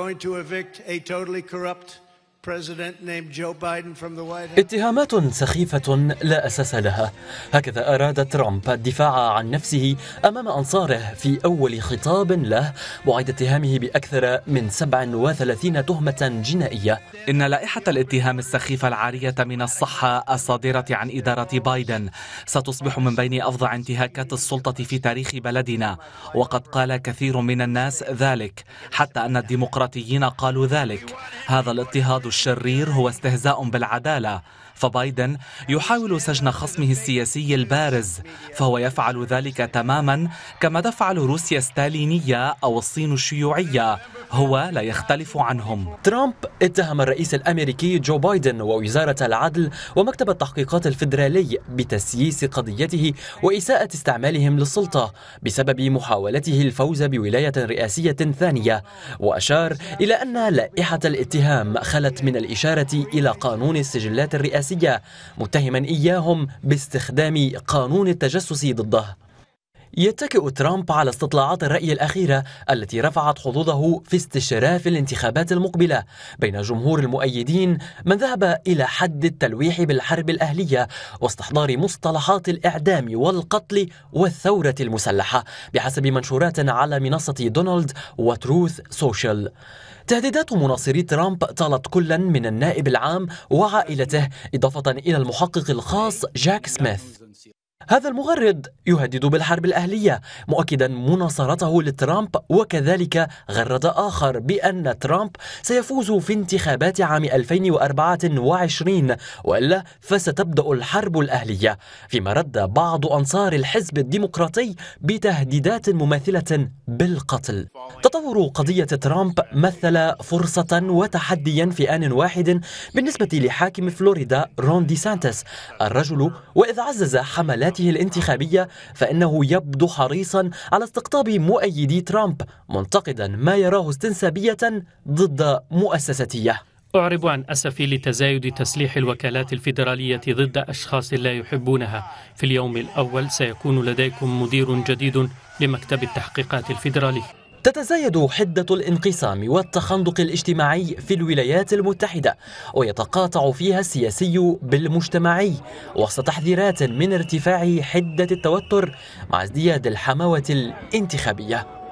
going to evict a totally corrupt اتهامات سخيفة لا أساس لها هكذا أراد ترامب الدفاع عن نفسه أمام أنصاره في أول خطاب له بعد اتهامه بأكثر من 37 تهمة جنائية إن لائحة الاتهام السخيفة العارية من الصحة الصادرة عن إدارة بايدن ستصبح من بين أفظع انتهاكات السلطة في تاريخ بلدنا وقد قال كثير من الناس ذلك حتى أن الديمقراطيين قالوا ذلك هذا الاضطهاد الشرير هو استهزاء بالعدالة فبايدن يحاول سجن خصمه السياسي البارز فهو يفعل ذلك تماما كما تفعل روسيا ستالينية أو الصين الشيوعية هو لا يختلف عنهم ترامب اتهم الرئيس الأمريكي جو بايدن ووزارة العدل ومكتب التحقيقات الفيدرالي بتسييس قضيته وإساءة استعمالهم للسلطة بسبب محاولته الفوز بولاية رئاسية ثانية وأشار إلى أن لائحة الاتهام خلت من الإشارة إلى قانون السجلات الرئاسية السياسية متهما إياهم باستخدام قانون التجسس ضده يتكئ ترامب على استطلاعات الرأي الأخيرة التي رفعت حظوظه في استشراف الانتخابات المقبلة بين جمهور المؤيدين من ذهب إلى حد التلويح بالحرب الأهلية واستحضار مصطلحات الإعدام والقتل والثورة المسلحة بحسب منشورات على منصة دونالد وتروث سوشيال تهديدات مناصري ترامب طالت كلا من النائب العام وعائلته إضافة إلى المحقق الخاص جاك سميث هذا المغرد يهدد بالحرب الأهلية مؤكدا مناصرته لترامب وكذلك غرد آخر بأن ترامب سيفوز في انتخابات عام 2024 وإلا فستبدأ الحرب الأهلية فيما رد بعض أنصار الحزب الديمقراطي بتهديدات مماثلة بالقتل تطور قضية ترامب مثل فرصة وتحديا في آن واحد بالنسبة لحاكم فلوريدا رون دي سانتس الرجل وإذ عزز حملات مشاركته الانتخابية فإنه يبدو حريصا على استقطاب مؤيدي ترامب منتقدا ما يراه استنسابية ضد مؤسستيه أعرب عن أسفي لتزايد تسليح الوكالات الفيدرالية ضد أشخاص لا يحبونها في اليوم الأول سيكون لديكم مدير جديد لمكتب التحقيقات الفيدرالي تتزايد حدة الانقسام والتخندق الاجتماعي في الولايات المتحدة ويتقاطع فيها السياسي بالمجتمعي وسط تحذيرات من ارتفاع حدة التوتر مع ازدياد الحماوة الانتخابية